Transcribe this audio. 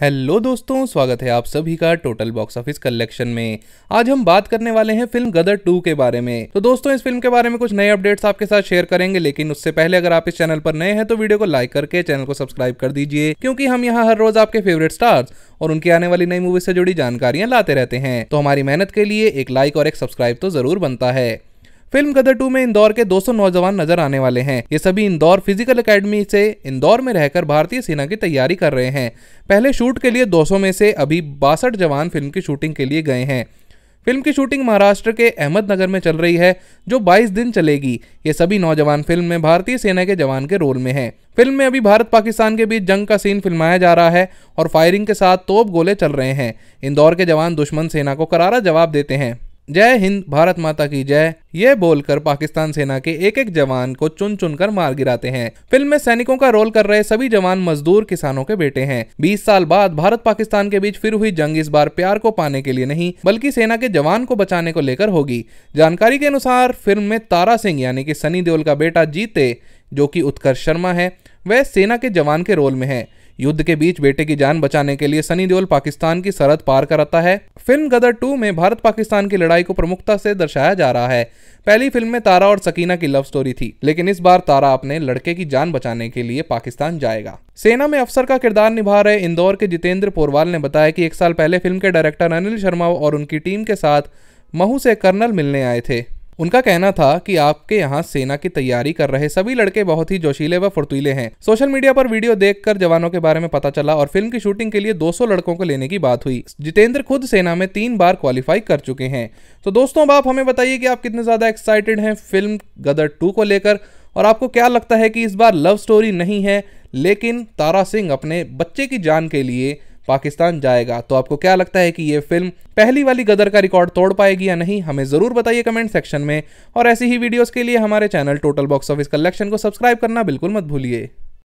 Hello दोस्तों स्वागत है आप सभी का टोटल बॉक्स ऑफिस कलेक्शन में आज हम बात करने वाले हैं फिल्म गदर 2 के बारे में तो दोस्तों इस फिल्म के बारे में कुछ नए अपडेट्स आपके साथ शेयर करेंगे लेकिन उससे पहले अगर आप इस चैनल पर नए हैं तो वीडियो को लाइक करके चैनल को सब्सक्राइब कर दीजिए क्योंकि हम यहाँ हर रोज आपके फेवरेट स्टार्स और उनकी आने वाली नई मूवी से जुड़ी जानकारियां लाते रहते हैं तो हमारी मेहनत के लिए एक लाइक और एक सब्सक्राइब तो जरूर बनता है फिल्म गदर टू में इंदौर के 200 नौजवान नजर आने वाले हैं ये सभी इंदौर फिजिकल अकेडमी से इंदौर में रहकर भारतीय सेना की तैयारी कर रहे हैं पहले शूट के लिए 200 में से अभी बासठ जवान फिल्म की शूटिंग के लिए गए हैं फिल्म की शूटिंग महाराष्ट्र के अहमदनगर में चल रही है जो 22 दिन चलेगी ये सभी नौजवान फिल्म में भारतीय सेना के जवान के रोल में हैं। फिल्म में अभी भारत पाकिस्तान के बीच जंग का सीन फिल्माया जा रहा है और फायरिंग के साथ तोप गोले चल रहे हैं इंदौर के जवान दुश्मन सेना को करारा जवाब देते हैं जय हिंद भारत माता की जय ये बोलकर पाकिस्तान सेना के एक एक जवान को चुन चुन कर मार गिराते हैं फिल्म में सैनिकों का रोल कर रहे सभी जवान मजदूर किसानों के बेटे हैं 20 साल बाद भारत पाकिस्तान के बीच फिर हुई जंग इस बार प्यार को पाने के लिए नहीं बल्कि सेना के जवान को बचाने को लेकर होगी जानकारी के अनुसार फिल्म में तारा सिंह यानी कि सनी देओल का बेटा जीते जो की उत्कर्ष शर्मा है वह सेना के जवान के रोल में है युद्ध के बीच बेटे की जान बचाने के लिए सनी देओल पाकिस्तान की सरहद पार आता है फिल्म गदर टू में भारत पाकिस्तान की लड़ाई को प्रमुखता से दर्शाया जा रहा है पहली फिल्म में तारा और सकीना की लव स्टोरी थी लेकिन इस बार तारा अपने लड़के की जान बचाने के लिए पाकिस्तान जाएगा सेना में अफसर का किरदार निभा रहे इंदौर के जितेंद्र पोरवाल ने बताया कि एक साल पहले फिल्म के डायरेक्टर अनिल शर्मा और उनकी टीम के साथ महू से कर्नल मिलने आए थे उनका कहना था कि आपके यहाँ सेना की तैयारी कर रहे सभी लड़के बहुत ही जोशीले व फुर्तीले हैं सोशल मीडिया पर वीडियो देखकर जवानों के बारे में पता चला और फिल्म की शूटिंग के लिए 200 लड़कों को लेने की बात हुई जितेंद्र खुद सेना में तीन बार क्वालिफाई कर चुके हैं तो दोस्तों अब आप हमें बताइए कि आप कितने ज़्यादा एक्साइटेड हैं फिल्म गदर टू को लेकर और आपको क्या लगता है कि इस बार लव स्टोरी नहीं है लेकिन तारा सिंह अपने बच्चे की जान के लिए पाकिस्तान जाएगा तो आपको क्या लगता है कि ये फिल्म पहली वाली गदर का रिकॉर्ड तोड़ पाएगी या नहीं हमें ज़रूर बताइए कमेंट सेक्शन में और ऐसी ही वीडियोस के लिए हमारे channel total box office collection को सब्सक्राइब करना बिल्कुल मत भूलिए